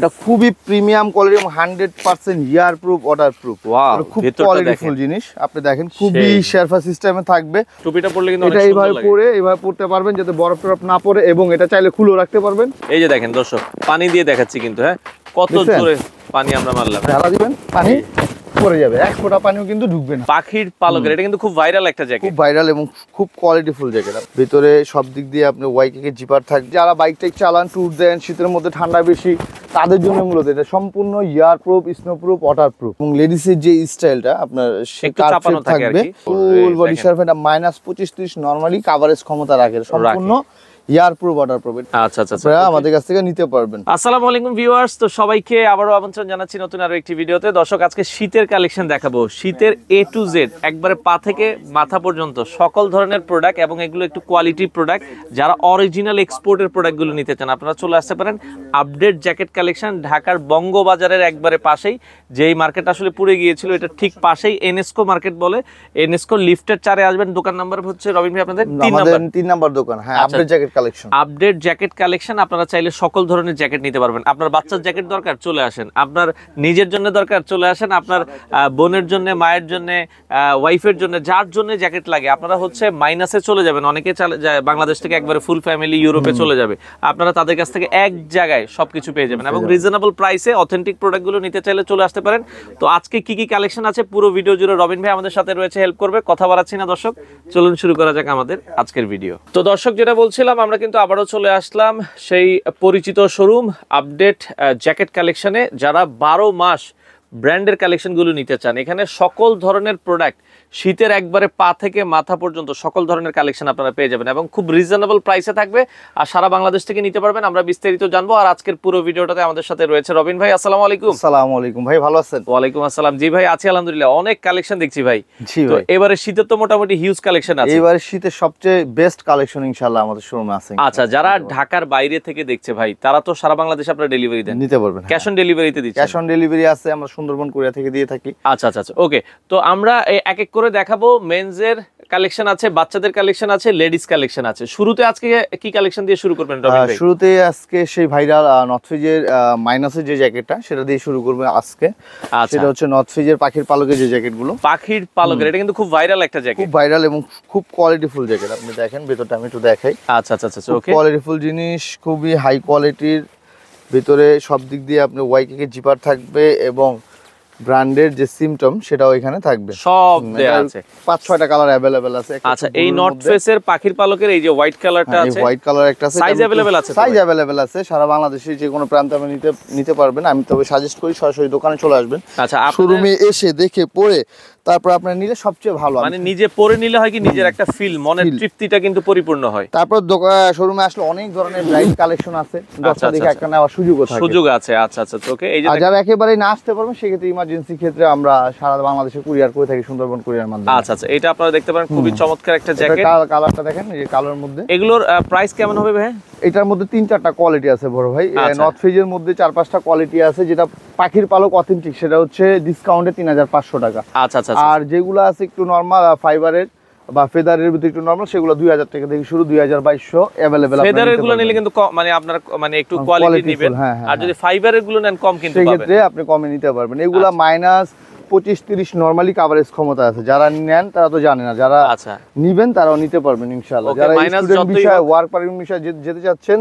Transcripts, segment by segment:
এটা খুবই premium quality এবং hundred percent ear proof water proof খুব কোয়ালিটিফুল জিনিস আপনি দেখেন খুবই শেরফা সিস্টেমে থাকবে টুপিটা পরলে কিন্তু এটা এইভাবে পরে এইভাবে পড়তে পারবেন যাতে বরফ টরফ না পড়ে এবং এটা চাইলে খুলেও রাখতে পারবেন এই যে দেখেন দর্শক পানি দিয়ে দেখাচ্ছি কিন্তু হ্যাঁ কত জোরে পানি আমরা মারলাম ঢালা দিবেন পানি যাবে এক পানিও কিন্তু ঢুকবে না পাখির পালকের এটা কিন্তু খুব ভাইরাল একটা খুব ভাইরাল এবং খুব কোয়ালিটিফুল ভিতরে সব দিক দিয়ে আপনি ওয়াইকে জিপার যারা বাইক টাইক চালান ট্যুর দেন শীতের মধ্যে ঠান্ডা বেশি তাদের জন্য মূলত এটা সম্পূর্ণ ear proof snow proof water proof এবং লেডিসের যে স্টাইলটা আপনার থাকবে ফুল বডি সার্ফ এটা মাইনাস পঁচিশ তিরিশ নর্মালি কাভারেজ ক্ষমতা রাখে সম্পূর্ণ আচ্ছা, আচ্ছা, আচ্ছা, আপনারা আমাদের ভিডিওতে আজকে শীতের কালেকশন দেখাবো শীতের জেড একবারে পা থেকে মাথা পর্যন্ত সকল ধরনের প্রোডাক্ট এবং এগুলো একটু কোয়ালিটি প্রোডাক্ট যারা অরিজিনাল এক্সপোর্টের নিতে চান আপনারা চলে আসতে পারেন আপডেট জ্যাকেট কালেকশন ঢাকার বঙ্গবাজারের একবারে পাশেই যেই মার্কেট আসলে পুড়ে গিয়েছিল এটা ঠিক পাশেই এনএসকো মার্কেট বলে এনএসকো লিফটের চারে আসবেন দোকান নাম্বার হচ্ছে রবীন্দ্র আপনাদের তিন নাম্বার তিন নাম্বার দোকান হ্যাঁ কালেকশন আপডেট জ্যাকেট কালেকশন আপনারা চাইলে সকল ধরনের জ্যাকেট নিতে পারবেন আপনার বাচ্চার জ্যাকেট দরকার চলে আসেন আপনার নিজের জন্য দরকার চলে আসেন আপনার বোনের জন্য মায়ের জন্য ওয়াইফের জন্য যার জন্য জ্যাকেট লাগে আপনারা হচ্ছে মাইনাসে চলে যাবেন অনেকে বাংলাদেশ থেকে একবারে ফুল ফ্যামিলি ইউরোপে চলে যাবে আপনারা তাদের কাছ থেকে এক জায়গায় সবকিছু পেয়ে যাবেন এবং রিজনেবল প্রাইসে অথেন্টিক প্রোডাক্টগুলো নিতে চাইলে চলে আসতে পারেন তো আজকে কি কি কালেকশন আছে পুরো ভিডিও জুড়ে রবিন ভাই আমাদের সাথে রয়েছে হেল্প করবে কথা বাড়াচ্ছি না দর্শক চলুন শুরু করা যাক আমাদের আজকের ভিডিও তো দর্শক যেটা বলছিলাম আমরা কিন্তু আবারও চলে আসলাম সেই পরিচিত শোরুম আপডেট জ্যাকেট কালেকশানে যারা বারো মাস ব্র্যান্ডের কালেকশনগুলো নিতে চান এখানে সকল ধরনের প্রোডাক্ট শীতের একবারে পা থেকে মাথা পর্যন্ত সকল ধরনের কালেকশন আপনারা পেয়ে যাবেন এবং খুব রিজনেবল প্রাইসে থাকবে আর সারা বাংলাদেশ থেকে নিতে পারবেন আমরা বিস্তারিত জানবো আর আজকের পুরো ভিডিওটাতে আমাদের সাথে রয়েছে রবিন ভাই আসসালাম আলাইকুম আসসালামু আলাইকুম ভাই ভালো আছেন ওয়ালাইকুম আসসালাম জি ভাই আছি আলহামদুলিল্লাহ অনেক কালেকশন দেখছি ভাই এবারে শীতে তো মোটামুটি হিউজ কালেকশন আছে এবারে শীতের সবচেয়ে বেস্ট কালেকশন ইনশাল্লাহ আমাদের শোরুমে আছে আচ্ছা যারা ঢাকার বাইরে থেকে দেখছে ভাই তারা তো সারা বাংলাদেশে আপনারা ডেলিভারি দেন নিতে পারবেন ক্যাশ অন ডেলিভারিতে দিচ্ছি ক্যাশ অন ডেলিভারি আছে আমরা সুন্দরবন কোরিয়া থেকে দিয়ে থাকি আচ্ছা আচ্ছা ওকে আচ্ছা। তো আমরা এক এক করে করে দেখাবো মেনজের কালেকশন আছে বাচ্চাদের কালেকশন আছে লেডিস কালেকশন আছে শুরুতে আজকে কি কালেকশন দিয়ে শুরু করবেন শুরুতে আজকে সেই ভাইরাল নর্থফিজের মাইনাসের যে জ্যাকেটটা সেটা দিয়ে শুরু করবে আজকে আচ্ছা। সেটা হচ্ছে নর্থফিজের পাখির পালকের যে জ্যাকেটগুলো পাখির পালকের এটা কিন্তু খুব ভাইরাল একটা জ্যাকেট খুব ভাইরাল এবং খুব কোয়ালিটিফুল জ্যাকেট আপনি দেখেন ভেতরটা আমি একটু দেখাই আচ্ছা আচ্ছা আচ্ছা ওকে আচ্ছা, কোয়ালিটিফুল জিনিস খুবই হাই কোয়ালিটির ভিতরে সব দিক দিয়ে আপনি ওয়াইকে জিপার থাকবে এবং ব্র্যান্ডের যে সিমটম সেটাও এখানে থাকবে সব দেয়া আছে পাঁচ ছয়টা কালার अवेलेबल আছে আচ্ছা এই নর্থ ফেসের পাখির পালকের এই যে হোয়াইট কালারটা হ্যাঁ, আছে হোয়াইট কালার একটা আছে সাইজ अवेलेबल আছে সাইজ अवेलेबल আছে সারা বাংলাদেশে যে কোনো প্রান্ত আপনি নিতে নিতে পারবেন আমি তবে সাজেস্ট করি সরাসরি দোকানে চলে আসবেন আচ্ছা শোরুমে এসে দেখে পরে তারপর আপনার নিলে সবচেয়ে ভালো মানে নিজে পরে নিলে হয় কি নিজের একটা ফিল মনের তৃপ্তিটা কিন্তু পরিপূর্ণ হয় তারপর শোরুমে আসলে অনেক ধরনের ব্রাইট কালেকশন আছে দশটা আচ্ছা, দিকে আচ্ছা, আচ্ছা। একটা নেওয়ার সুযোগ আছে সুযোগ আছে আচ্ছা আচ্ছা ওকে এই যারা একেবারে না আসতে পারবে সেক্ষেত্রে ইমার্জেন্সি ক্ষেত্রে আমরা সারা বাংলাদেশে কুরিয়ার করে থাকি সুন্দরবন কুরিয়ার মাধ্যমে আচ্ছা আচ্ছা এটা আপনারা দেখতে পারেন খুবই চমৎকার একটা জ্যাকেট কালারটা দেখেন এই কালোর মধ্যে এগুলোর প্রাইস কেমন হবে ভাই এটার মধ্যে তিন চারটা কোয়ালিটি আছে বড় ভাই নর্থ আচ্ছা। ফেজের মধ্যে চার পাঁচটা কোয়ালিটি আছে যেটা পাখির পালক অথেন্টিক সেটা হচ্ছে ডিসকাউন্টে তিন হাজার পাঁচশো টাকা আচ্ছা আচ্ছা, আচ্ছা। আর যেগুলো আছে একটু নর্মাল ফাইবারের বা ফেদারের ভিতরে একটু নরমাল সেগুলো 2000 টাকা থেকে শুরু 2200 अवेलेबल আছে ফেদারের গুলো নিলে কিন্তু মানে আপনার মানে একটু কোয়ালিটি হ্যাঁ, নেবেন হ্যাঁ, হ্যাঁ, আর যদি ফাইবারের গুলো নেন কম কিন্তু সেক্ষেত্রে আপনি কমে নিতে পারবেন এগুলা মাইনাস আচ্ছা। পঁচিশ তিরিশ নর্মালি কাভারেজ ক্ষমতা আছে যারা নেন তারা তো জানে না যারা আচ্ছা। নিবেন তারাও নিতে পারবেন যেতে চাচ্ছেন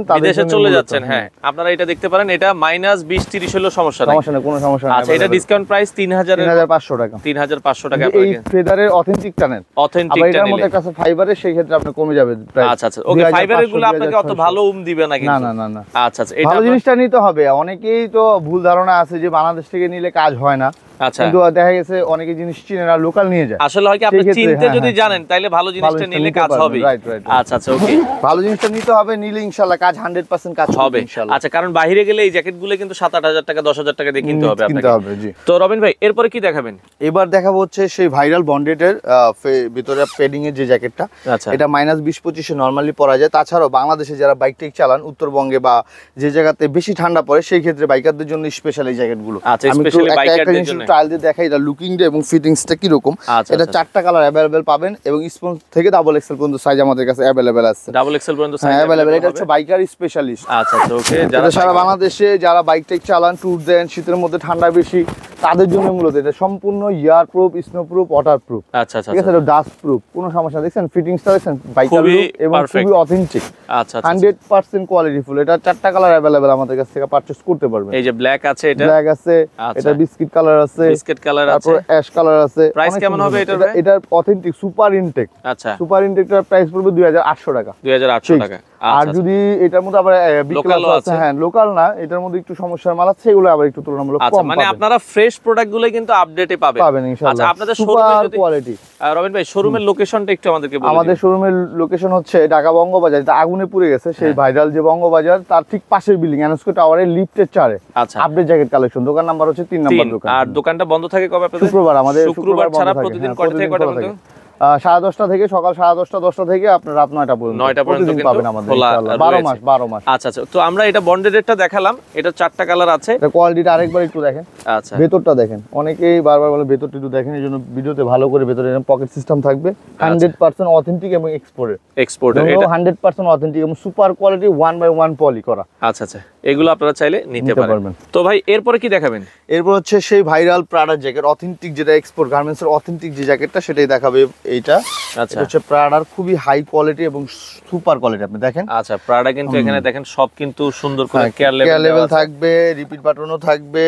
চলে যাচ্ছেন হ্যাঁ আপনারা এটা দেখতে পারেন এটা মাইনাস বিশ তিরিশ হলো সমস্যা সমস্যা না কোনো সমস্যা না আচ্ছা, এটা ডিসকাউন্ট প্রাইস তিন হাজার তিন হাজার পাঁচশো টাকা তিন হাজার পাঁচশো টাকা এই ফেদারের অথেন্টিক টানেন অথেন্টিক এটার মধ্যে কাছে ফাইবারের সেই ক্ষেত্রে আপনি কমে যাবে আচ্ছা আচ্ছা ওকে ফাইবারের গুলো আপনাকে অত ভালো উম দিবে না না না না আচ্ছা আচ্ছা এটা জিনিসটা নিতে হবে অনেকেই তো ভুল ধারণা আছে যে বাংলাদেশ থেকে নিলে কাজ হয় না কারণ গেলে এই কিন্তু টাকা টাকা দিয়ে কিনতে হবে তো রবিন ভাই এরপরে কি দেখাবেন এবার দেখাবো হচ্ছে সেই ভাইরাল এর ভিতরে পেডিং এর যে জ্যাকেটটা আচ্ছা। এটা মাইনাস বিশ পঁচিশে নর্মালি পরা যায় তাছাড়াও বাংলাদেশে যারা বাইক টাইক চালান উত্তরবঙ্গে বা যে জায়গাতে বেশি ঠান্ডা পড়ে সেই ক্ষেত্রে বাইকারদের জন্য স্পেশাল এই জ্যাকেট গুলো ট্রায়াল দিয়ে দেখাই এটা ডে এবং ফিটিংসটা কিরকম আচ্ছা, আচ্ছা, এটা আচ্ছা। চারটা কালার অ্যাভেলেবেল পাবেন এবং স্পঞ্জ থেকে ডাবল এক্সেল পর্যন্ত সাইজ আমাদের কাছে অ্যাভেলেবেল আছে ডাবল এক্সেল পর্যন্ত সাইজ অ্যাভেলেবেল এটা হচ্ছে বাইকার স্পেশালিস্ট আচ্ছা ওকে যারা সারা বাংলাদেশে যারা বাইক টাইক চালান ট্যুর দেন শীতের মধ্যে ঠান্ডা বেশি তাদের জন্য মূলত এটা সম্পূর্ণ ear proof snow proof water proof আচ্ছা আচ্ছা ঠিক আছে ডাস্ট আচ্ছা। প্রুফ কোনো সমস্যা দেখছেন ফিটিংসটা দেখছেন বাইকার লুক এবং খুবই অথেন্টিক আচ্ছা 100% কোয়ালিটি ফুল এটা চারটা কালার अवेलेबल আমাদের কাছ থেকে পারচেজ করতে পারবেন এই যে ব্ল্যাক আছে এটা ব্ল্যাক আছে আচ্ছা। এটা বিস্কিট কালার আছে বিস্কিট কালার আছে তারপর অ্যাশ কালার আছে প্রাইস কেমন হবে এটা এটার অথেন্টিক সুপার ইনটেক আচ্ছা সুপার ইনটেকটার প্রাইস পড়বে 2800 টাকা 2800 টাকা আচ্ছা, আর আচ্ছা। যদি এটার মধ্যে আবার বিকলাস আছে হ্যাঁ লোকাল না এটার মধ্যে একটু সমস্যার মাল আছে এগুলো আবার একটু তুলনামূলক আচ্ছা, কম আচ্ছা মানে আপনারা ফ্রেশ প্রোডাক্টগুলো কিন্তু আপডেটে পাবেন পাবেন ইনশাআল্লাহ আচ্ছা আপনাদের শোরুমে যদি কোয়ালিটি রবিন ভাই শোরুমের লোকেশনটা একটু আমাদেরকে বলুন আমাদের শোরুমের লোকেশন হচ্ছে ঢাকা বঙ্গবাজার এটা আগুনে পুড়ে গেছে সেই ভাইরাল হ্যাঁ। যে বঙ্গবাজার তার ঠিক পাশের বিল্ডিং এনস্কো টাওয়ারের লিফটের চারে আচ্ছা আপডেট জ্যাকেট কালেকশন দোকান নাম্বার হচ্ছে 3 নম্বর দোকান আর দোকানটা বন্ধ থাকে কবে আপনাদের শুক্রবার আমাদের শুক্রবার ছাড়া হ্যাঁ, প্রতিদিন কয়টা থেকে কয়টা পর্যন্ত সাড়ে দশটা থেকে সকাল সাড়ে দশটা দশটা থেকে আপনার রাত নয়টা পর্যন্ত নয়টা পর্যন্ত পাবেন আমাদের বারো মাস বারো মাস আচ্ছা আচ্ছা তো আমরা এটা বন্ডেডেডটা দেখালাম এটা চারটা কালার আছে কোয়ালিটিটা আরেকবার একটু দেখেন আচ্ছা ভেতরটা দেখেন অনেকেই বারবার বলে ভেতরটা একটু দেখেন এই জন্য ভিডিওতে ভালো করে ভেতরে পকেট সিস্টেম থাকবে হান্ড্রেড পার্সেন্ট অথেন্টিক এবং এক্সপোর্টের এক্সপোর্টের হান্ড্রেড পার্সেন্ট অথেন্টিক এবং super quality one by one poly করা আচ্ছা আচ্ছা এগুলো আপনারা চাইলে নিতে পারবেন তো ভাই এরপরে কি দেখাবেন এরপর হচ্ছে সেই ভাইরাল প্রাডার জ্যাকেট অথেন্টিক যেটা এক্সপোর্ট গার্মেন্টসের অথেন্টিক যে জ্যাকেটটা সেটাই দেখাবে এইটা আচ্ছা হচ্ছে প্রাডার খুবই হাই কোয়ালিটি এবং সুপার কোয়ালিটি আপনি দেখেন আচ্ছা প্রাডা কিন্তু এখানে দেখেন সব কিন্তু সুন্দর করে কেয়ার লেভেল কেয়ার লেভেল থাকবে রিপিট বাটনও থাকবে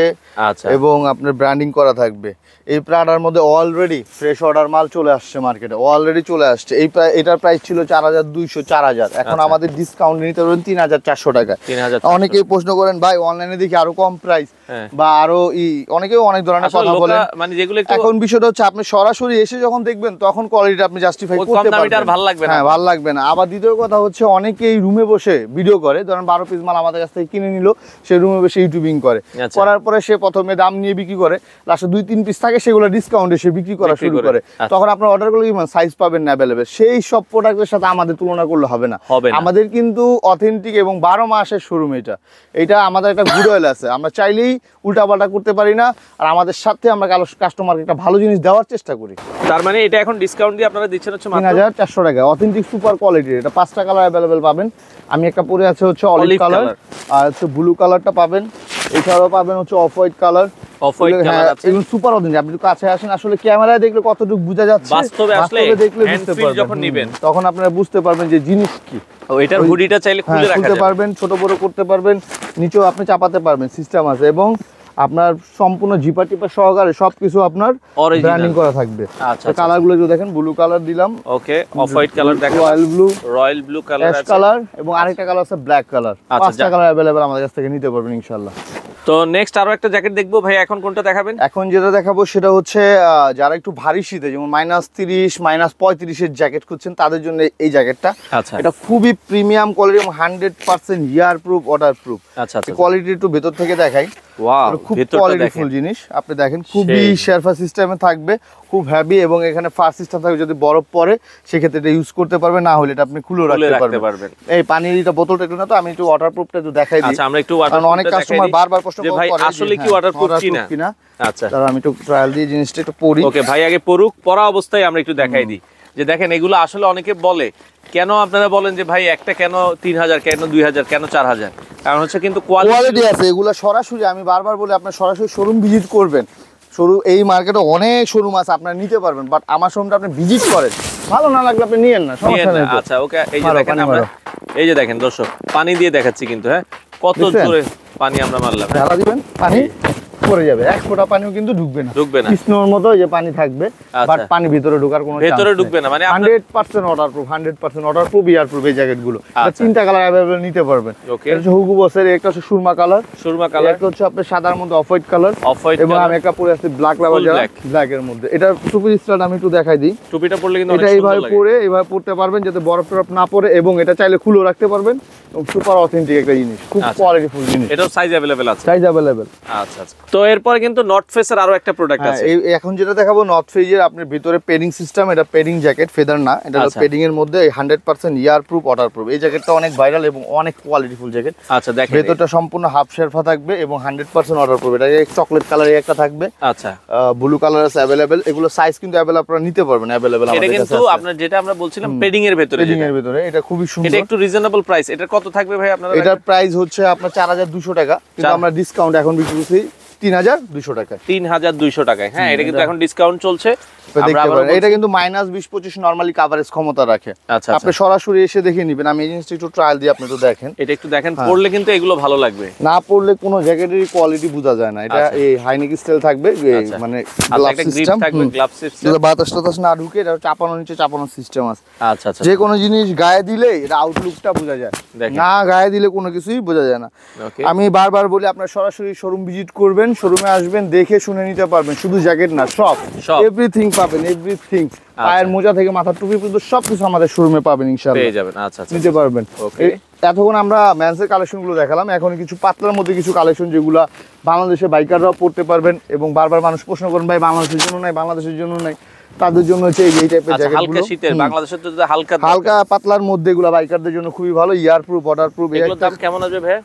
আচ্ছা এবং আপনার ব্র্যান্ডিং করা থাকবে এই প্রাডার মধ্যে অলরেডি ফ্রেশ অর্ডার মাল চলে আসছে মার্কেটে অলরেডি চলে আসছে এই এটার প্রাইস ছিল 4200 4000 এখন আচ্ছা। আমাদের ডিসকাউন্ট নিতে পারবেন 3400 টাকা 3000 অনেকেই প্রশ্ন করেন ভাই অনলাইনে দেখি আরো কম প্রাইস হ্যাঁ। বা আরো ই অনেকেই অনেক ধরনের কথা বলেন মানে যেগুলো এখন বিষয়টা হচ্ছে আপনি সরাসরি এসে যখন দেখবেন তখন কোয়ালিটি আপনি জাস্টিফাই করতে পারবেন ভালো লাগবে না হ্যাঁ ভালো লাগবে না আবার দ্বিতীয় কথা হচ্ছে রুমে বসে ভিডিও করে ধরেন পিস মাল আমাদের কাছ থেকে কিনে নিল সে রুমে বসে ইউটিউবিং করে আচ্ছা। করার পরে সে প্রথমে দাম নিয়ে বিক্রি করে লাস্টে দুই তিন পিস থাকে সেগুলো ডিসকাউন্টে সে বিক্রি করা শুরু করে আচ্ছা। তখন আপনার অর্ডারগুলো কি সাইজ মানে পাবেন না সেই সব প্রোডাক্টের সাথে আমাদের তুলনা করলে হবে না আমাদের কিন্তু অথেন্টিক এবং বারো মাসের শোরুম এটা এটা আমাদের একটা গুড অয়েল আছে আমরা চাইলেই উল্টাপাল্টা করতে পারি না আর আমাদের সাথে আমরা কাস্টমারকে একটা ভালো জিনিস দেওয়ার চেষ্টা করি তার মানে এটা এখন ডিসকাউন্ট দিয়ে আপনারা দিচ্ছেন হচ্ছে 3400 টাকা অথেন্টিক সুপার কোয়ালিটি এটা পাঁচটা কালার अवेलेबल পাবেন আমি একটা পরে আছে হচ্ছে অলিভ কালার আর হচ্ছে ব্লু কালারটা পাবেন এছাড়াও পাবেন হচ্ছে off white colour off white colour আছে এগুলো সুপার আপনি কাছে আসেন আসলে ক্যামেরায় দেখলে কতটুকু বোঝা যাচ্ছে বাস্তবে আসলে দেখলে বুঝতে পারবেন যখন নেবেন তখন আপনারা বুঝতে পারবেন যে জিনিস কি ও এটার হুডিটা চাইলে খুলে হ্যাঁ, রাখতে পারবেন ছোট বড় করতে পারবেন নিচেও আপনি চাপাতে পারবেন সিস্টেম আছে এবং আপনার সম্পূর্ণ জিপা টিপা সহকারে সবকিছু আপনার ব্র্যান্ডিং করা থাকবে আচ্ছা, আচ্ছা। গুলো যদি দেখেন ব্লু কালার দিলাম ওকে অফ হোয়াইট কালার দেখেন royal blue royal blue colour colour এবং আরেকটা কালার আচ্ছা। আছে ব্ল্যাক আচ্ছা, কালার পাঁচটা কালার अवेलेबल আমাদের কাছ থেকে নিতে পারবেন ইনশাআল্লাহ তো নেক্সট আরো একটা জ্যাকেট দেখবো ভাই এখন কোনটা দেখাবেন এখন যেটা দেখাবো সেটা হচ্ছে যারা একটু ভারী শীতে যেমন মাইনাস তিরিশ মাইনাস পঁয়ত্রিশের জ্যাকেট খুঁজছেন তাদের জন্য এই জ্যাকেটটা আচ্ছা এটা খুবই প্রিমিয়াম কোয়ালিটি এবং hundred percent ear proof water proof আচ্ছা কোয়ালিটি আচ্ছা, আচ্ছা। একটু ভেতর থেকে দেখাই খুব কোয়ালিটিফুল জিনিস আপনি দেখেন খুবই শেরফা সিস্টেমে থাকবে খুব হ্যাভি এবং এখানে ফার্স্ট সিস্টেম থাকে যদি বরফ পরে সেক্ষেত্রে এটা ইউজ করতে পারবে না হলে এটা আপনি খুলে রাখতে পারবেন এই পানির এটা বোতলটা একটু না তো আমি একটু ওয়াটার প্রুফটা একটু দেখাই দিই আচ্ছা আমরা একটু কারণ অনেক কাস্টমার বারবার প্রশ্ন করে ভাই হ্যাঁ, আসলে কি ওয়াটার প্রুফ কিনা আচ্ছা তাহলে আমি একটু ট্রায়াল দিয়ে জিনিসটা একটু পড়ি ওকে ভাই আগে পড়ুক পড়া অবস্থায় আমরা একটু দেখাই দিই যে দেখেন এগুলো আসলে অনেকে বলে কেন আপনারা বলেন যে ভাই একটা কেন তিন হাজার কেন দুই হাজার কেন চার হাজার কারণ হচ্ছে কিন্তু কোয়ালিটি আছে এগুলো সরাসরি আমি বারবার বলি আপনার সরাসরি শোরুম ভিজিট করবেন সরু এই মার্কেটে অনেক শোরুম আছে আপনারা নিতে পারবেন বাট আমার শোরুমটা আপনি ভিজিট করেন ভালো না লাগলে আপনি নিয়েন না সমস্যা নেই আচ্ছা ওকে এই যে দেখেন আমরা এই যে দেখেন দর্শক পানি দিয়ে দেখাচ্ছি কিন্তু হ্যাঁ কত জোরে পানি আমরা মারলাম ঢালা দিবেন পানি পড়ে যাবে এক ফোঁটা পানিও কিন্তু ঢুকবে না ঢুকবে না স্নোর মতো যে পানি থাকবে বাট আচ্ছা। পানি ভিতরে ঢোকার কোনো ভিতরে ঢুকবে না মানে 100% water proof 100% water proof ear proof এই জ্যাকেটগুলো আচ্ছা। তিনটা কালার अवेलेबल নিতে পারবেন এটা হচ্ছে হুগু বসের একটা হচ্ছে সুরমা কালার সুরমা কালার একটা হচ্ছে আপনার সাদার মধ্যে off white colour off white এবং আমি একটা পরে আছি ব্ল্যাক লাভার ব্ল্যাক এর মধ্যে এটা টুপির স্টাইল আমি একটু দেখাই দিই টুপিটা পরলে কিন্তু এটা এইভাবে পরে এইভাবে পরতে পারবেন যাতে বরফ টরফ না পড়ে এবং এটা চাইলে খুলে রাখতে পারবেন সুপার অথেন্টিক একটা জিনিস খুব কোয়ালিটিফুল আচ্ছা। জিনিস এটার সাইজ अवेलेबल আছে সাইজ अवेलेबल আচ্ছা আচ্ছা তো এরপরে কিন্তু নর্থ ফেসের আরো একটা প্রোডাক্ট হ্যাঁ, আছে এখন যেটা দেখাবো নর্থ ফেজের আপনার ভিতরে পেডিং সিস্টেম এটা পেডিং জ্যাকেট ফেদার না এটা পেডিং আচ্ছা। এর মধ্যে 100% ইয়ার প্রুফ ওয়াটার প্রুফ এই জ্যাকেটটা অনেক ভাইরাল এবং অনেক কোয়ালিটিফুল জ্যাকেট আচ্ছা দেখেন ভিতরটা সম্পূর্ণ হাফ শেরফা থাকবে এবং 100% ওয়াটার প্রুফ এটা চকলেট কালারে একটা থাকবে আচ্ছা ব্লু কালার আছে अवेलेबल এগুলো সাইজ কিন্তু अवेलेबल আপনারা নিতে পারবেন अवेलेबल আমাদের কাছে এটা কিন্তু আপনার যেটা আমরা বলছিলাম পেডিং এর ভিতরে পেডিং এর ভিতরে এটা খুবই সুন্দর এটা একটু রিজনেবল প্রাইস এটা কত থাকবে ভাই আপনারা এটার প্রাইস হচ্ছে আপনার 4200 টাকা কিন্তু আমরা ডিসকাউন্ট এখন বিক্রি করছি তিন হাজার দুইশো তিন হাজার দুইশো টাকায় হ্যাঁ এটা কিন্তু মাইনাস বিশ ক্ষমতা রাখে আচ্ছা, আচ্ছা। আপনি সরাসরি এসে দেখে নিবেন আমি দেখেন এটা একটু দেখেন হ্যাঁ। পড়লে কিন্তু এগুলো ভালো লাগবে না পড়লে কোনো আচ্ছা। মানে না ঢুকে চাপানো সিস্টেম আছে যে জিনিস গায়ে দিলে এটা আউটলুকটা বোঝা যায় না গায়ে দিলে কোনো কিছুই বোঝা যায় না আমি বারবার বলি আপনার সরাসরি শোরুম ভিজিট করবেন আসবেন শোরুমে আসবেন দেখে শুনে নিতে পারবেন শুধু জ্যাকেট না সব এভরিথিং পাবেন এভরিথিং আচ্ছা। পায়ের মোজা থেকে মাথার টুপি পর্যন্ত সবকিছু আমাদের শোরুমে পাবেন ইনশাআল্লাহ পেয়ে যাবেন আচ্ছা, আচ্ছা নিতে আচ্ছা। পারবেন এতক্ষণ আমরা ম্যান্সের গুলো দেখালাম এখন কিছু পাতলার মধ্যে কিছু কালেকশন যেগুলো বাংলাদেশের বাইকাররাও পড়তে পারবেন এবং বারবার মানুষ প্রশ্ন করেন ভাই বাংলাদেশের জন্য নাই বাংলাদেশের জন্য নাই তাদের জন্য হচ্ছে এই টাইপের জ্যাকেটগুলো শীতের বাংলাদেশের জন্য হালকা হালকা পাতলার মধ্যে এগুলো বাইকারদের জন্য খুবই ভালো ইয়ার প্রুফ ওয়াটার প্রুফ এগুলোর দাম কেমন আছে ভাই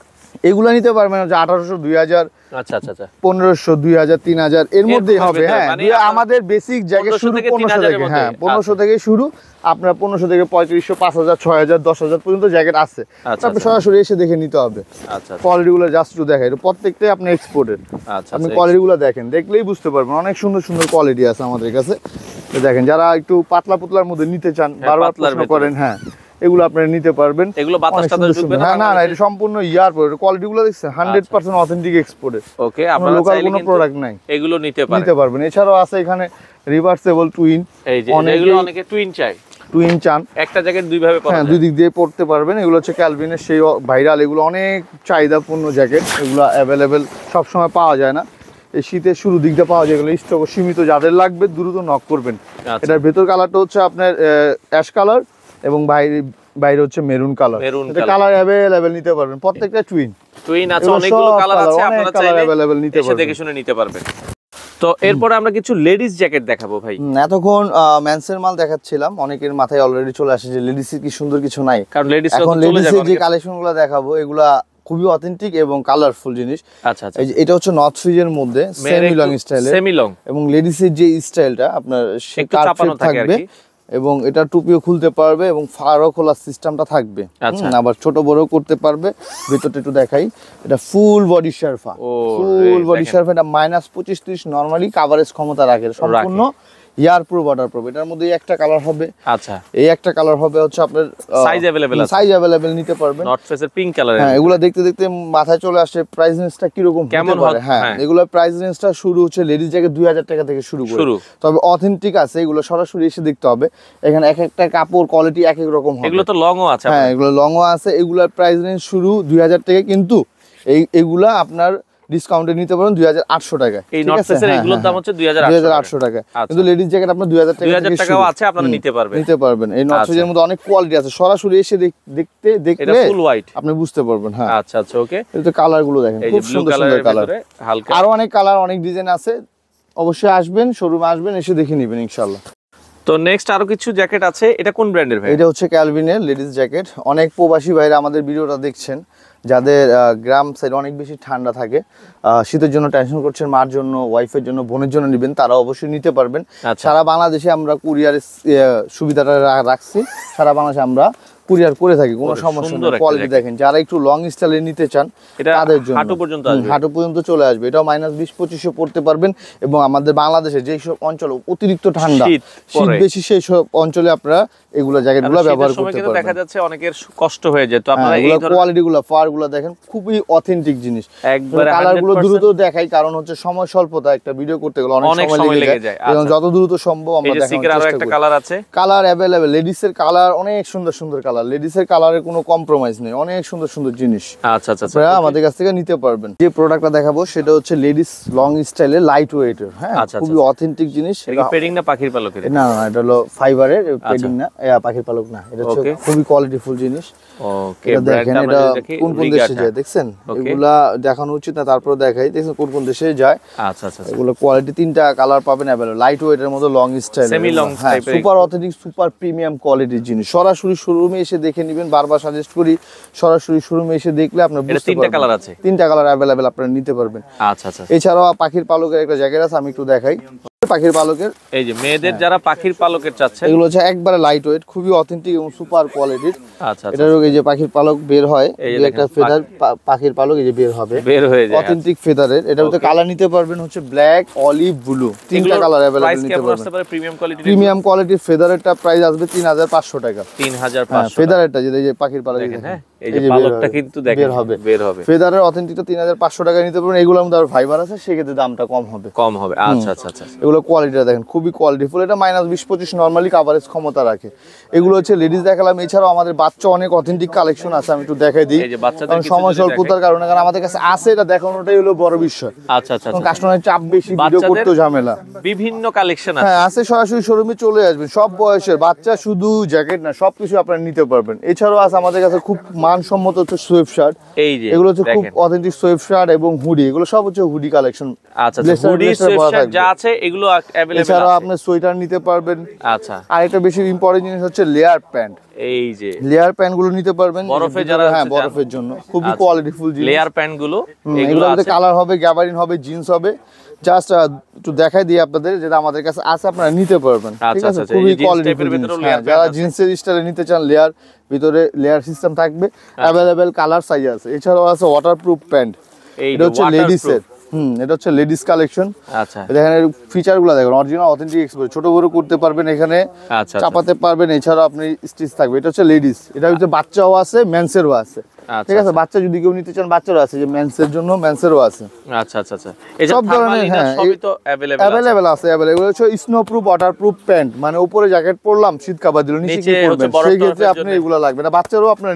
এগুলো নিতে পারবেন হচ্ছে আঠারোশো দুই হাজার আচ্ছা আচ্ছা, আচ্ছা। পনেরোশো দুই হাজার তিন হাজার এর মধ্যেই হবে হ্যাঁ মানে আমাদের বেসিক জায়গা শুরু পনেরোশো থেকে হ্যাঁ পনেরোশো থেকে শুরু আপনার পনেরোশো থেকে পঁয়ত্রিশশো পাঁচ হাজার ছয় হাজার দশ হাজার পর্যন্ত জ্যাকেট আছে আচ্ছা, আপনি আচ্ছা। সরাসরি এসে দেখে নিতে হবে কোয়ালিটিগুলো জাস্ট একটু দেখেন প্রত্যেকটাই আপনি এক্সপোর্টের আপনি কোয়ালিটিগুলো দেখেন দেখলেই বুঝতে পারবেন অনেক সুন্দর সুন্দর কোয়ালিটি আছে আমাদের কাছে দেখেন যারা একটু পাতলা পুতলার মধ্যে নিতে চান হ্যাঁ, বারবার করেন হ্যাঁ এগুলো আপনারা নিতে পারবেন এগুলো বাতাস ঢুকবে না না না এটা সম্পূর্ণ ইয়ার কোয়ালিটিগুলো দেখছেন 100% অথেন্টিক এক্সপোর্টে ওকে আপনারা লোকাল কোনো প্রোডাক্ট নাই এগুলো নিতে পারবেন নিতে পারবেন এছাড়াও আছে এখানে রিভার্সেবল টুইন এই যে এগুলো অনেকে টুইন চাই টুইন চান একটা জ্যাকেট দুই ভাবে হ্যাঁ দুই দিক দিয়ে পড়তে পারবেন এগুলো হচ্ছে ক্যালভিনের সেই ভাইরাল এগুলো অনেক চাহিদাপূর্ণ জ্যাকেট এগুলো অ্যাভেলেবেল সবসময় পাওয়া যায় না এই শীতের শুরু দিকটা পাওয়া যায় এগুলো স্টক সীমিত যাদের লাগবে দ্রুত নক করবেন আচ্ছা। এটার ভেতর কালারটা হচ্ছে আপনার অ্যাশ কালার এবং বাইরে বাইরে হচ্ছে মেরুন কালার এটা কালার अवेलेबल নিতে পারবেন প্রত্যেকটা টুইন টুইন আছে অনেকগুলো কালার আছে আপনারা চাইলে अवेलेबल নিতে পারবেন দেখে শুনে নিতে পারবেন তো এরপরে আমরা কিছু লেডিস জ্যাকেট দেখাবো ভাই এতক্ষণ ম্যানসের মাল দেখাচ্ছিলাম অনেকের মাথায় অলরেডি চলে আসে যে লেডিসের কি সুন্দর কিছু নাই কারণ লেডিস এখন লেডিসের যে কালেকশনগুলো দেখাবো এগুলা খুবই অথেন্টিক এবং কালারফুল জিনিস আচ্ছা আচ্ছা এটা হচ্ছে নর্থ ফ্রিজের মধ্যে সেমি লং স্টাইলে সেমি লং এবং লেডিসের যে স্টাইলটা আপনার সে কার্ভ থাকবে এবং এটা টুপিও খুলতে পারবে এবং ফারও খোলার সিস্টেমটা থাকবে আচ্ছা। আবার ছোট বড় করতে পারবে ভিতরটা একটু দেখাই এটা ফুল বডি শার্ফা ফুল বডি শার্ফা এটা মাইনাস পঁচিশ তিরিশ নরমালি কভারেজ ক্ষমতা রাখে সম্পূর্ণ ইয়ার প্রুফ ওয়াটার প্রুফ এটার মধ্যে একটা কালার হবে আচ্ছা এই একটা কালার হবে হচ্ছে আপনার সাইজ अवेलेबल আছে সাইজ अवेलेबल নিতে পারবেন নট ফেসের পিঙ্ক কালার হ্যাঁ এগুলো দেখতে দেখতে মাথায় চলে আসে প্রাইস রেঞ্জটা কি রকম কেমন পারে হ্যাঁ এগুলো প্রাইস রেঞ্জটা শুরু হচ্ছে লেডিজ জায়গায় 2000 টাকা থেকে শুরু করে তবে অথেন্টিক আছে এগুলো সরাসরি এসে দেখতে হবে এখানে এক একটা কাপড় কোয়ালিটি এক এক রকম এগুলো তো লংও আছে হ্যাঁ এগুলো লংও আছে এগুলোর প্রাইস রেঞ্জ শুরু দুই হাজার থেকে কিন্তু এই এগুলা আপনার ডিসকাউন্টে নিতে পারেন দুই হাজার আটশো টাকায় এই নটসেসের হ্যাঁ, এগুলোর দাম হ্যাঁ, হচ্ছে দুই হাজার আটশো হ্যাঁ, টাকা আচ্ছা। কিন্তু লেডিস জ্যাকেট আপনার দুই হাজার টাকা টাকাও আছে আপনারা নিতে পারবেন নিতে পারবেন এই নটসেসের আচ্ছা। মধ্যে অনেক কোয়ালিটি আছে সরাসরি এসে দেখতে দেখলে ফুল হোয়াইট আপনি বুঝতে পারবেন হ্যাঁ আচ্ছা আচ্ছা ওকে এই তো কালার গুলো দেখেন খুব সুন্দর সুন্দর কালার হালকা আরো অনেক কালার অনেক ডিজাইন আছে অবশ্যই আসবেন শোরুমে আসবেন এসে দেখে নেবেন ইনশাআল্লাহ তো নেক্সট আরো কিছু জ্যাকেট আছে এটা কোন ব্র্যান্ডের ভাই এটা হচ্ছে ক্যালভিনের লেডিস জ্যাকেট অনেক প্রবাসী ভাইরা আমাদের ভিডিওটা দেখছেন যাদের গ্রাম সাইড অনেক বেশি ঠান্ডা থাকে শীতের জন্য টেনশন করছেন মার জন্য ওয়াইফের জন্য বোনের জন্য নেবেন তারা অবশ্যই নিতে পারবেন আচ্ছা। সারা বাংলাদেশে আমরা কুরিয়ারের সুবিধাটা রাখছি সারা বাংলাদেশে আমরা কুরিয়ার করে থাকি কোনো সমস্যা নেই কোয়ালিটি দেখেন যারা একটু লং স্টাইলে নিতে চান তাদের জন্য হাঁটু পর্যন্ত আসবে হাঁটু পর্যন্ত চলে আসবে এটাও মাইনাস বিশ পঁচিশে পড়তে পারবেন এবং আমাদের বাংলাদেশে যেসব অঞ্চল অতিরিক্ত ঠান্ডা শীত বেশি সেই সব অঞ্চলে আপনারা এগুলো জ্যাকেটগুলো ব্যবহার করতে পারবেন দেখা যাচ্ছে অনেকের কষ্ট হয়ে যায় তো হ্যাঁ, আপনারা এই ধরনের কোয়ালিটিগুলো ফারগুলো দেখেন খুবই অথেন্টিক জিনিস একবার কালারগুলো দ্রুত দেখাই কারণ হচ্ছে সময় স্বল্পতা একটা ভিডিও করতে গেলে অনেক সময় লেগে যায় এবং আচ্ছা। যত দ্রুত সম্ভব আমরা দেখানোর চেষ্টা করি কালার আছে কালার अवेलेबल লেডিসের কালার অনেক সুন্দর সুন্দর কালার কালার কালারের কোনো কম্প্রোমাইজ নেই অনেক সুন্দর সুন্দর জিনিস আচ্ছা আচ্ছা, আচ্ছা। আমাদের কাছ থেকে নিতে পারবেন যে প্রোডাক্টটা দেখাবো সেটা হচ্ছে লেডিস লং স্টাইলে লাইট ওয়েটের হ্যাঁ আচ্ছা, আচ্ছা, খুবই অথেন্টিক জিনিস পেডিং না পাখির না না এটা হলো ফাইবারের পেডিং না পাখির পালক না এটা হচ্ছে খুবই কোয়ালিটিফুল কোন কোন দেশে দেখছেন দেখানো উচিত না তারপর দেখাই দেখছেন কোন কোন দেশে যায় কোয়ালিটি তিনটা কালার পাবেন अवेलेबल লাইট ওয়েটের মধ্যে long style super authentic super premium কোয়ালিটির জিনিস সরাসরি শোরুমে এসে দেখে নেবেন বারবার সাজেস্ট করি সরাসরি শোরুমে এসে দেখলে আপনার তিনটা কালার আছে তিনটা কালার অ্যাভেলেবেল আপনারা নিতে পারবেন আচ্ছা, আচ্ছা আচ্ছা এছাড়াও পাখির পালকের একটা জায়গা আছে আমি একটু দেখাই পাখির পালকের এই যে মেয়েদের হ্যাঁ। যারা পাখির পালকের চাচ্ছে এগুলো হচ্ছে একবারে লাইট ওয়েট খুবই অথেন্টিক এবং সুপার কোয়ালিটির আচ্ছা, আচ্ছা এটারও আচ্ছা। এই যে পাখির পালক বের হয় এই একটা ফেদার পাখির পালক এই যে বের হবে বের হয়ে যায় অথেন্টিক ফেদারের এটা হচ্ছে কালার নিতে পারবেন হচ্ছে ব্ল্যাক অলিভ ব্লু তিনটা কালার अवेलेबल নিতে পারবেন প্রিমিয়াম কোয়ালিটি প্রিমিয়াম কোয়ালিটির ফেদারেরটা প্রাইস আসবে 3500 টাকা 3500 ফেদারেরটা হ্যাঁ, যে এই যে পাখির পালক দেখেন হ্যাঁ এই যে পালকটা কিন্তু দেখেন হবে বের হবে ফেদারের অথেন্টিকটা 3500 টাকা নিতে পারবেন এগুলোর মধ্যে আর ফাইবার আছে সেক্ষেত্রে দামটা কম হবে কম হবে আচ্ছা আচ্ছা আচ্ছা এগুলো কোয়ালিটিটা দেখেন খুবই কোয়ালিটিফুল এটা মাইনাস বিশ পঁচিশ নর্মালি কাভারেজ ক্ষমতা রাখে এগুলো হচ্ছে লেডিস দেখালাম এছাড়াও আমাদের বাচ্চা অনেক অথেন্টিক কালেকশন আছে আমি একটু দেখাই দিই কারণ সময় স্বল্পতার কারণে কারণ আমাদের কাছে আছে এটা দেখানোটাই হলো বড় বিষয় আচ্ছা আচ্ছা কাস্টমারের আচ্ছা। চাপ বেশি ভিডিও করতেও ঝামেলা বিভিন্ন কালেকশন আছে হ্যাঁ আছে সরাসরি শোরুমে চলে আসবেন সব বয়সের বাচ্চা শুধু জ্যাকেট না সবকিছু আপনারা নিতে পারবেন এছাড়াও আছে আমাদের কাছে খুব মানসম্মত হচ্ছে সোয়েব শার্ট এই যে এগুলো হচ্ছে খুব অথেন্টিক সোয়েব শার্ট এবং হুডি এগুলো সব হচ্ছে হুডি কালেকশন আচ্ছা হুডি সোয়েব শার্ট যা আছে এগুলো अवेलेबल এছাড়া আপনি সোয়েটার নিতে পারবেন আচ্ছা আর এটা বেশি ইম্পর্টেন্ট জিনিস হচ্ছে লেয়ার প্যান্ট এই যে লেয়ার প্যান্ট গুলো নিতে পারবেন বরফের যারা হ্যাঁ বরফের জন্য খুবই কোয়ালিটিফুল আচ্ছা। জিনিস লেয়ার প্যান্ট গুলো এগুলো কালার হবে গ্যাবারিন হবে জিন্স হবে জাস্ট একটু দেখাই দিই আপনাদের যেটা আমাদের কাছে আছে আপনারা নিতে পারবেন আচ্ছা, ঠিক আছে আচ্ছা, খুবই কোয়ালিটি হ্যাঁ, যারা জিন্সের স্টাইলে নিতে চান লেয়ার ভিতরে লেয়ার সিস্টেম থাকবে অ্যাভেলেবেল কালার সাইজ আছে এছাড়াও আছে ওয়াটারপ্রুফ প্যান্ট এটা হচ্ছে লেডিসের হুম এটা হচ্ছে লেডিস কালেকশন আচ্ছা এখানে ফিচারগুলো দেখেন অরিজিনাল ছোট বড় করতে পারবেন এখানে আচ্ছা, আচ্ছা। চাপাতে পারবেন এছাড়াও আপনি স্টিচ থাকবে এটা হচ্ছে লেডিস এটা হচ্ছে বাচ্চাও আছে মেন্সেরও আছে আচ্ছা, ঠিক আছে বাচ্চা যদি কেউ নিতে চান বাচ্চারও আছে আছে সব ধরনের হ্যাঁ অ্যাভেলেবেল আছে অ্যাভেলেবেল হচ্ছে প্যান্ট মানে উপরে জ্যাকেট পরলাম শীত আপনি এগুলো লাগবে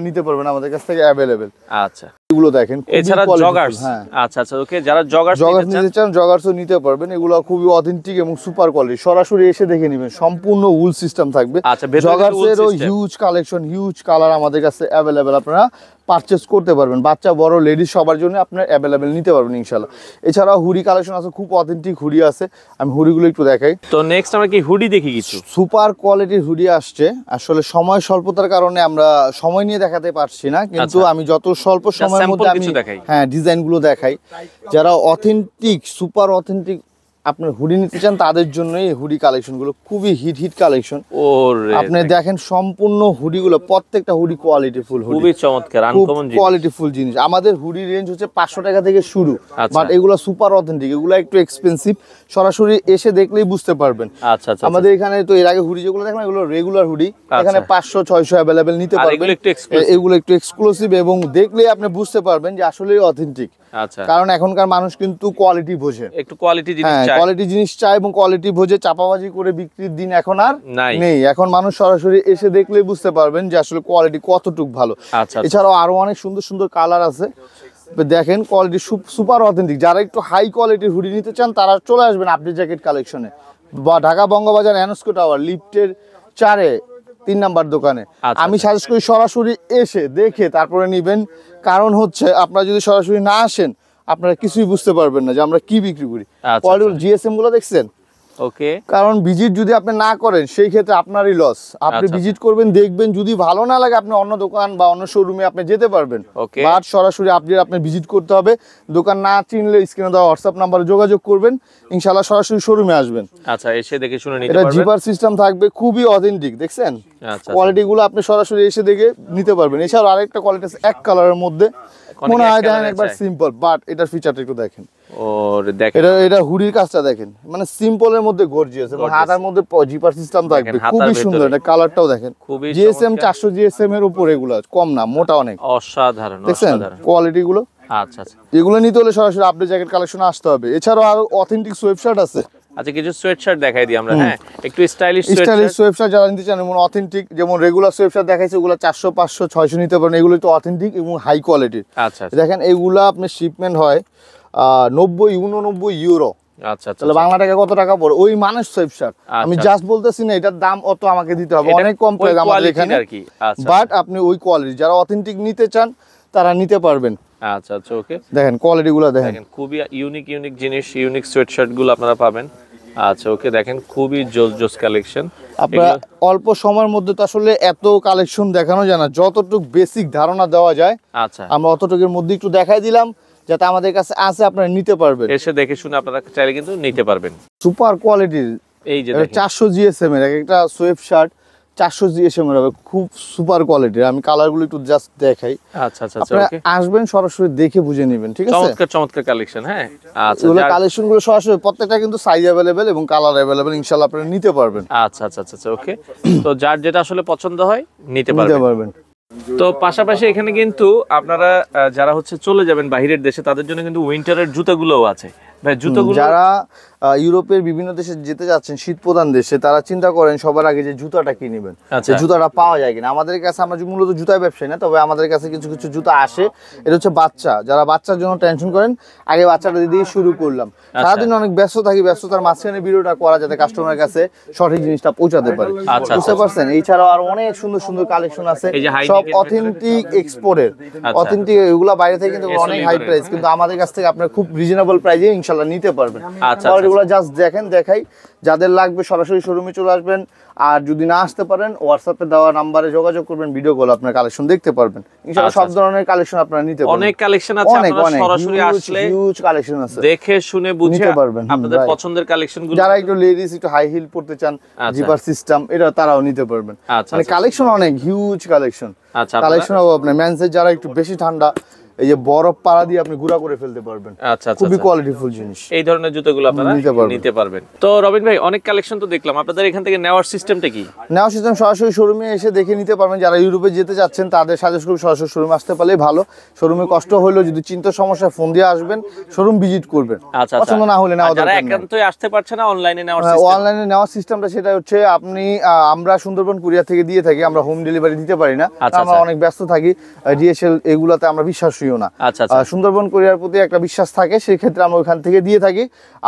নিতে পারবেন আমাদের কাছ থেকে অ্যাভেলেবেল আচ্ছা এগুলো দেখেন এছাড়া জগার্স হ্যাঁ। আচ্ছা আচ্ছা ওকে যারা জগার্স জগার্স নিতে চান জগার্সও নিতে পারবেন এগুলো খুবই অথেন্টিক এবং সুপার কোয়ালিটি সরাসরি এসে দেখে নেবেন সম্পূর্ণ উল সিস্টেম থাকবে আচ্ছা জগার্সেরও হিউজ কালেকশন হিউজ কালার আমাদের কাছে অ্যাভেলেবেল আপনারা পারচেস করতে পারবেন বাচ্চা বড় লেডিস সবার জন্য আপনার অ্যাভেলেবেল নিতে পারবেন ইনশাল্লাহ এছাড়াও হুডি কালেকশন আছে খুব অথেন্টিক হুডি আছে আমি হুডিগুলো একটু দেখাই তো নেক্সট আমরা কি হুডি দেখি কিছু সুপার কোয়ালিটির হুডি আসছে আসলে সময় স্বল্পতার কারণে আমরা সময় নিয়ে দেখাতে পারছি না আচ্ছা। কিন্তু আমি যত স্বল্প সময়ের মধ্যে আমি হ্যাঁ ডিজাইনগুলো দেখাই যারা অথেন্টিক সুপার অথেন্টিক আপনি হুডি নিতে চান তাদের জন্য এই হুডি কালেকশনগুলো খুবই হিট হিট কালেকশন ও আপনি দেখেন সম্পূর্ণ হুডিগুলো প্রত্যেকটা হুডি কোয়ালিটি ফুল খুবই চমৎকার কোয়ালিটি ফুল জিনিস আমাদের হুডি রেঞ্জ হচ্ছে পাঁচশো টাকা থেকে শুরু বাট আচ্ছা। এগুলো সুপার অথেন্টিক এগুলো একটু এক্সপেন্সিভ সরাসরি এসে দেখলেই বুঝতে পারবেন আচ্ছা, আচ্ছা, আচ্ছা আমাদের এখানে তো এর আগে হুডি যেগুলো দেখলাম এগুলো রেগুলার হুডি এখানে পাঁচশো ছয়শো অ্যাভেলেবেল নিতে পারবেন এগুলো একটু এক্সক্লুসিভ এবং দেখলেই আপনি বুঝতে পারবেন যে আসলেই অথেন্টিক আচ্ছা কারণ এখনকার মানুষ কিন্তু কোয়ালিটি বোঝে একটু কোয়ালিটি জিনিস হ্যাঁ, কোয়ালিটি জিনিস চায় এবং কোয়ালিটি ভোজে চাপাবাজি করে বিক্রির দিন এখন আর নেই এখন মানুষ সরাসরি এসে দেখলে বুঝতে পারবেন যে আসলে কোয়ালিটি কতটুক ভালো আচ্ছা, আচ্ছা। এছাড়াও আরো অনেক সুন্দর সুন্দর কালার আছে দেখেন কোয়ালিটি সুপার অথেন্টিক যারা একটু হাই কোয়ালিটির হুডি নিতে চান তারা চলে আসবেন আপডেট জ্যাকেট কালেকশনে বা ঢাকা বঙ্গবাজার অ্যানস্কো টাওয়ার লিফটের চারে তিন নাম্বার দোকানে আচ্ছা, আমি সাজেস্ট করি সরাসরি এসে দেখে তারপরে নিবেন কারণ হচ্ছে আপনারা যদি সরাসরি না আসেন আপনারা কিছুই বুঝতে পারবেন না যে আমরা কি বিক্রি করি আচ্ছা, আচ্ছা। জিএসএম গুলো দেখছেন ওকে কারণ ভিজিট যদি আপনি না করেন সেই ক্ষেত্রে আপনারই লস আপনি আচ্ছা, আচ্ছা। ভিজিট করবেন দেখবেন যদি ভালো না লাগে আপনি অন্য দোকান বা অন্য শোরুমে আপনি যেতে পারবেন বাট সরাসরি আপনি আপনি ভিজিট করতে হবে দোকান না চিনলে স্ক্রিনে দেওয়া হোয়াটসঅ্যাপ নাম্বারে যোগাযোগ করবেন ইনশাআল্লাহ সরাসরি শোরুমে আসবেন আচ্ছা এসে দেখে শুনে নিতে পারবেন এটা জিপার সিস্টেম থাকবে খুবই অথেন্টিক দেখছেন কোয়ালিটি আচ্ছা, গুলো আপনি সরাসরি এসে দেখে নিতে পারবেন এছাড়াও আরেকটা কোয়ালিটি আছে এক কালারের মধ্যে মনে হয় দেখেন একবার সিম্পল বাট এটার ফিচারটা একটু দেখেন মানে এগুলো আচ্ছা, আচ্ছা। আসতে হবে এছাড়াও আরো অথেন্টিক ওয়েবসাইট আছে আচ্ছা, হ্যাঁ? একটু নিতে চান অথেন্টিক যেমন রেগুলার দেখাইছে চারশো পাঁচশো ছয়শো নিতে পারেন এগুলো তো অথেন্টিক এবং হাই দেখেন আপনার শিপমেন্ট হয় নব্বই উননব্বই ইউরো আচ্ছা, আচ্ছা তাহলে আচ্ছা। কত টাকা পড়ে আচ্ছা, দাম দিতে হবে ওই কোয়ালিটি যারা অথেন্টিক নিতে চান তারা নিতে পারবেন কোয়ালিটি গুলো দেখেন খুবই ইউনিক জিনিস ইউনিক সোয়েট শার্ট গুলো আপনারা পাবেন আচ্ছা ওকে দেখেন খুবই জোস কালেকশন অল্প সময়ের মধ্যে তো আসলে এত কালেকশন দেখানো যায় না যতটুকু বেসিক ধারণা দেওয়া যায় আচ্ছা আমরা অতটুকের মধ্যে একটু দেখাই দিলাম যাতে আমাদের কাছে আছে আপনারা নিতে পারবেন এসে দেখে শুনে আপনারা চাইলে কিন্তু নিতে পারবেন সুপার কোয়ালিটির এই যে চারশো জিএসএম এর একটা সোয়েব শার্ট চারশো জিএসএম এর হবে খুব সুপার কোয়ালিটির আমি কালারগুলো একটু জাস্ট দেখাই আচ্ছা আচ্ছা, আচ্ছা আপনারা আসবেন সরাসরি দেখে বুঝে নেবেন ঠিক আছে চমৎকার চমৎকার কালেকশন হ্যাঁ আচ্ছা এগুলো কালেকশন গুলো সরাসরি প্রত্যেকটা কিন্তু সাইজ अवेलेबल এবং কালার अवेलेबल ইনশাআল্লাহ আপনারা নিতে পারবেন আচ্ছা, আচ্ছা আচ্ছা আচ্ছা ওকে তো যার যেটা আসলে পছন্দ হয় নিতে পারবেন তো পাশাপাশি এখানে কিন্তু আপনারা যারা হচ্ছে চলে যাবেন বাহিরের দেশে তাদের জন্য কিন্তু উইন্টারের জুতাগুলোও আছে যারা ইউরোপের বিভিন্ন দেশে যেতে যাচ্ছেন শীত প্রধান দেশে তারা চিন্তা করেন সবার আগে যে জুতাটা আচ্ছা। জুতাটা পাওয়া যায় কিনা আমাদের কাছে আমরা মূলত না তবে আমাদের কাছে কিছু কিছু আসে এটা হচ্ছে বাচ্চা যারা বাচ্চার জন্য টেনশন করেন আগে বাচ্চাটা দিয়ে আচ্ছা। শুরু করলাম আচ্ছা। সারাদিন অনেক ব্যস্ত থাকি ব্যস্ততার মাঝখানে ভিডিওটা করা যাতে কাস্টমারের কাছে সঠিক জিনিসটা পৌঁছাতে পারে বুঝতে পারছেন এছাড়াও আর অনেক সুন্দর সুন্দর কালেকশন আছে সব অথেন্টিক এক্সপোর্টের অথেন্টিক এগুলা বাইরে থেকে কিন্তু অনেক হাই প্রাইস কিন্তু আমাদের কাছ থেকে আপনার খুব রিজনেবল প্রাইসে ইনশাল্লাহ নিতে পারবেন কোয়ালিটিগুলো আচ্ছা, জাস্ট আচ্ছা। দেখেন দেখাই যাদের লাগবে সরাসরি শোরুমে চলে আসবেন আর যদি না আসতে পারেন হোয়াটসঅ্যাপে দেওয়া নাম্বারে যোগাযোগ করবেন ভিডিও কল আপনার কালেকশন দেখতে পারবেন ইনশাআল্লাহ আচ্ছা, সব ধরনের কালেকশন আপনারা নিতে পারবেন অনেক কালেকশন আছে আপনারা সরাসরি আসলে হিউজ কালেকশন আছে দেখে শুনে বুঝে পারবেন আপনাদের পছন্দের কালেকশন গুলো যারা একটু লেডিস একটু হাই হিল পড়তে চান জিপার সিস্টেম এটা তারাও নিতে পারবেন মানে কালেকশন অনেক হিউজ কালেকশন আচ্ছা কালেকশন হবে আপনার মেনসের যারা একটু বেশি ঠান্ডা এই যে বরফ পাড়া দিয়ে আপনি গুঁড়া করে ফেলতে পারবেন আচ্ছা, আচ্ছা খুবই কোয়ালিটিফুল আচ্ছা। জিনিস এই ধরনের জুতোগুলো আপনারা নিতে পারবেন তো রবিন ভাই অনেক কালেকশন তো দেখলাম আপনাদের এখান থেকে নেওয়ার সিস্টেমটা কি নেওয়ার সিস্টেম সরাসরি শোরুমে এসে দেখে নিতে পারবেন যারা ইউরোপে যেতে চাচ্ছেন তাদের সাজেস্ট করুন সরাসরি শোরুমে আসতে পারলেই ভালো শোরুমে কষ্ট হলেও যদি চিন্তা সমস্যা ফোন দিয়ে আসবেন শোরুম ভিজিট করবেন আচ্ছা, আচ্ছা পছন্দ না হলে নেওয়া যারা একান্তই আসতে পারছে না অনলাইনে নেওয়ার সিস্টেম হ্যাঁ, অনলাইনে নেওয়ার সিস্টেমটা সেটা হচ্ছে আপনি আমরা সুন্দরবন কুরিয়ার থেকে দিয়ে থাকি আমরা হোম ডেলিভারি দিতে পারি না আমরা অনেক ব্যস্ত থাকি ডিএসএল এগুলাতে আমরা বিশ্বাসী কিছুইও না আচ্ছা, আচ্ছা। সুন্দরবন কোরিয়ার প্রতি একটা বিশ্বাস থাকে সেই ক্ষেত্রে আমরা ওখান থেকে দিয়ে থাকি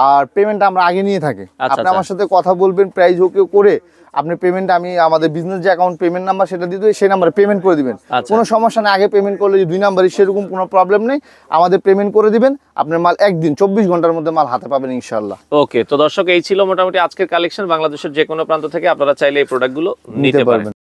আর পেমেন্ট আমরা আগে নিয়ে থাকি আচ্ছা, আপনি আমার সাথে কথা বলবেন প্রাইজ ওকে করে আপনি পেমেন্ট আমি আমাদের বিজনেস যে অ্যাকাউন্ট পেমেন্ট নাম্বার সেটা দিয়ে দেবে সেই নাম্বারে পেমেন্ট করে দিবেন কোনো সমস্যা নেই আগে পেমেন্ট করলে দুই নাম্বারই সেরকম কোনো প্রবলেম নেই আমাদের পেমেন্ট করে দিবেন আপনার মাল একদিন চব্বিশ ঘন্টার মধ্যে মাল হাতে পাবেন ইনশাল্লাহ ওকে তো দর্শক এই ছিল মোটামুটি আজকের কালেকশন বাংলাদেশের যে কোনো প্রান্ত থেকে আপনারা চাইলে এই প্রোডাক্টগুলো নিতে পারবেন